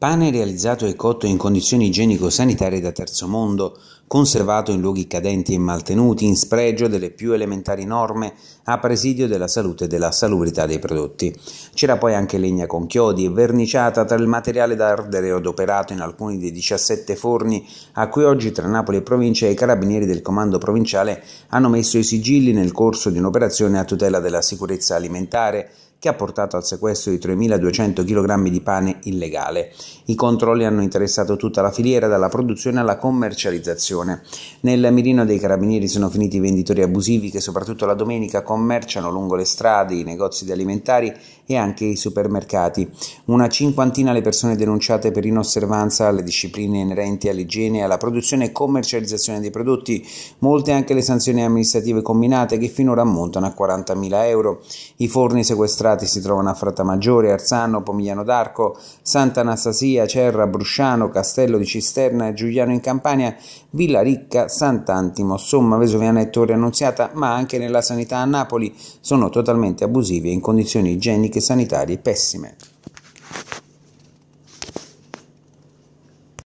Pane realizzato e cotto in condizioni igienico-sanitarie da terzo mondo conservato in luoghi cadenti e maltenuti, in spregio delle più elementari norme a presidio della salute e della salubrità dei prodotti. C'era poi anche legna con chiodi e verniciata tra il materiale da ardere adoperato in alcuni dei 17 forni a cui oggi tra Napoli e provincia i carabinieri del comando provinciale hanno messo i sigilli nel corso di un'operazione a tutela della sicurezza alimentare che ha portato al sequestro di 3.200 kg di pane illegale. I controlli hanno interessato tutta la filiera dalla produzione alla commercializzazione situazione. Nel mirino dei carabinieri sono finiti i venditori abusivi che soprattutto la domenica commerciano lungo le strade, i negozi di alimentari e anche i supermercati. Una cinquantina le persone denunciate per inosservanza alle discipline inerenti all'igiene e alla produzione e commercializzazione dei prodotti, molte anche le sanzioni amministrative combinate che finora ammontano a 40.000 euro. I forni sequestrati si trovano a Frattamaggiore, Arzano, Pomigliano d'Arco, Santa Anastasia, Cerra, Brusciano, Castello di Cisterna e Giuliano in Campania, Villa Villa Ricca, Sant'Antimo, Somma, Vesuviana e Torre Annunziata, ma anche nella sanità a Napoli sono totalmente abusivi e in condizioni igieniche e sanitarie pessime.